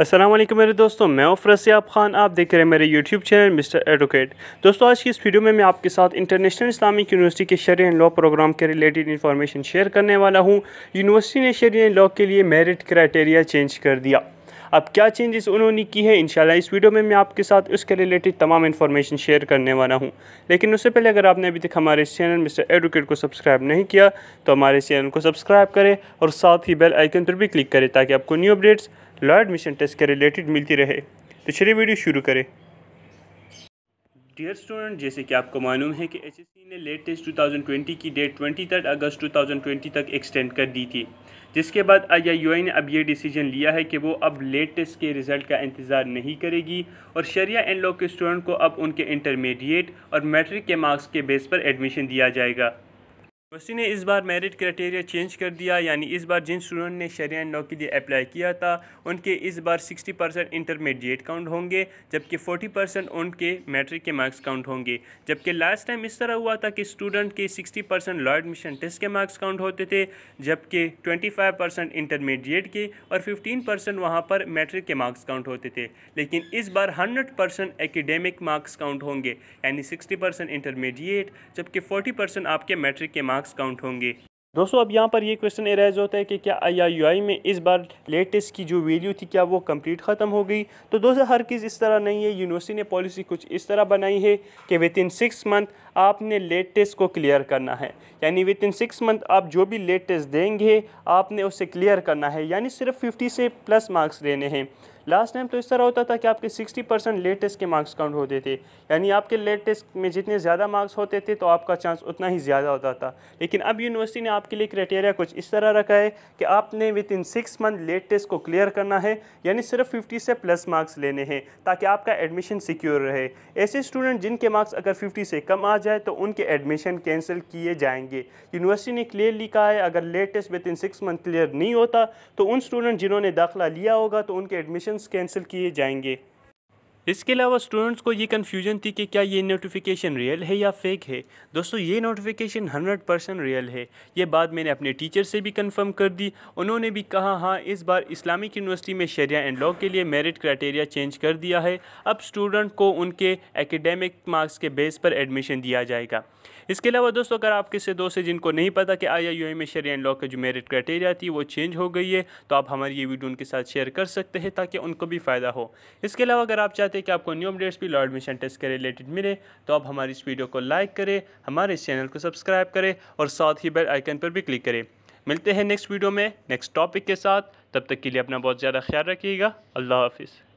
असलम मेरे दोस्तों मैं फ़रसियाब खान आप देख रहे हैं मेरे यूट्यूब चैनल मिस्टर एडवोकेट दोस्तों आज की इस वीडियो में मैं आपके साथ इंटरनेशनल इस्लामिक यूनिवर्सिटी के शरीय लॉ प्रोग्राम के रिलेटेड इन्फॉर्मेशन शेयर करने वाला हूँ यूनिवर्सिटी ने शरीय लॉ के लिए मेरिट क्राइटेरिया चेंज कर दिया अब क्या चेंजेस उन्होंने की है इनशाला इस वीडियो में मैं आपके साथ उसके रिलेटेड तमाम इन्फॉर्मेशन शेयर करने वाला हूँ लेकिन उससे पहले अगर आपने अभी तक हमारे चैनल मिस्टर एडवोकेट को सब्सक्राइब नहीं किया तो हमारे चैनल को सब्सक्राइब करें और साथ ही बेल आइकन पर भी क्लिक करें ताकि आपको new updates law admission test के रिलेटेड मिलती रहे तो चलिए वीडियो शुरू करें डियर स्टूडेंट जैसे कि आपको मालूम है कि एचएससी ने लेटेस्ट 2020 की डेट 23 अगस्त 2020 तक एक्सटेंड कर दी थी जिसके बाद आई ने अब ये डिसीजन लिया है कि वो अब लेटेस्ट के रिज़ल्ट का इंतज़ार नहीं करेगी और शरिया एंड लॉ के स्टूडेंट को अब उनके इंटरमीडिएट और मैट्रिक के मार्क्स के बेस पर एडमिशन दिया जाएगा यूनिवर्सिटी ने इस बार मेरिट क्राइटेरिया चेंज कर दिया यानी इस बार जिन स्टूडेंट ने शरिया नौ के लिए अप्लाई किया था उनके इस बार 60 परसेंट इंटरमीडिएट काउंट होंगे जबकि 40 परसेंट उनके मैट्रिक के मार्क्स काउंट होंगे जबकि लास्ट टाइम इस तरह हुआ था कि स्टूडेंट के 60 परसेंट लॉ एडमिशन टेस्ट के मार्क्स काउंट होते थे जबकि ट्वेंटी फाइव इंटरमीडिएट के और फिफ्टीन परसेंट वहाँ पर मैट्रिक के मार्क्स काउंट होते थे लेकिन इस बार hundred percent academic marks count होंगे यानी सिक्सटी परसेंट इंटरमीडिएट जबकि फोर्टी परसेंट आपके मैट्रिक के मार्क्स मार्क्स काउंट होंगे दोस्तों अब यहाँ पर ये क्वेश्चन एराइज होता है कि क्या आईआईयूआई में इस बार लेटेस्ट की जो वैल्यू थी क्या वो कंप्लीट ख़त्म हो गई तो दोस्तों हर चीज़ इस तरह नहीं है यूनिवर्सिटी ने पॉलिसी कुछ इस तरह बनाई है कि विद इन सिक्स मंथ आपने लेटेस्ट को क्लियर करना है यानी विद इन सिक्स मंथ आप जो भी लेटेस्ट देंगे आपने उसे क्लियर करना है यानी सिर्फ फिफ्टी से प्लस मार्क्स देने हैं लास्ट टाइम तो इस तरह होता था कि आपके 60 परसेंट लेटेस्ट के मार्क्स काउंट होते थे यानी आपके लेटेस्ट में जितने ज़्यादा मार्क्स होते थे तो आपका चांस उतना ही ज़्यादा होता था लेकिन अब यूनिवर्सिटी ने आपके लिए क्राइटेरिया कुछ इस तरह रखा है कि आपने within six month latest को क्लियर करना है यानी सिर्फ फिफ्टी से प्लस मार्क्स लेने हैं ताकि आपका एडमिशन सिक्योर रहे ऐसे स्टूडेंट जिनके मार्क्स अगर फिफ्टी से कम आ जाए तो उनके एडमिशन कैंसिल किए जाएंगे यूनिवर्सिटी ने क्लियरली कहा है अगर latest within six month clear नहीं होता तो उन स्टूडेंट जिन्होंने दाखिला लिया होगा तो उनके एडमिशन कैंसिल किए जाएंगे इसके अलावा स्टूडेंट्स को ये कन्फ्यूजन थी कि क्या ये नोटिफिकेशन रियल है या फेक है दोस्तों ये नोटिफिकेशन 100 परसेंट रियल है ये बात मैंने अपने टीचर से भी कंफर्म कर दी उन्होंने भी कहा हाँ इस बार इस्लामिक यूनिवर्सिटी में शरिया एंड लॉ के लिए मेरिट क्राइटेरिया चेंज कर दिया है अब स्टूडेंट को उनके एकेडमिक मार्क्स के बेस पर एडमिशन दिया जाएगा इसके अलावा दोस्तों अगर आप किसी दोस्त से जिनको नहीं पता कि आई आई में शरिया एंड लॉ का जो मेरिट क्राइटेरिया थी वो चेंज हो गई है तो आप हमारी ये वीडियो उनके साथ शेयर कर सकते हैं ताकि उनको भी फ़ायदा हो इसके अलावा अगर आप चाहते हैं कि आपको न्यू अपडेट्स भी लॉ एडमिशन टेस्ट के रिलेटेड मिले तो आप हमारी इस वीडियो को लाइक करें हमारे इस चैनल को सब्सक्राइब करें और साथ ही बेल आइकन पर भी क्लिक करें मिलते हैं नेक्स्ट वीडियो में नेक्स्ट टॉपिक के साथ तब तक के लिए अपना बहुत ज़्यादा ख्याल रखिएगा अल्लाह हाफिज़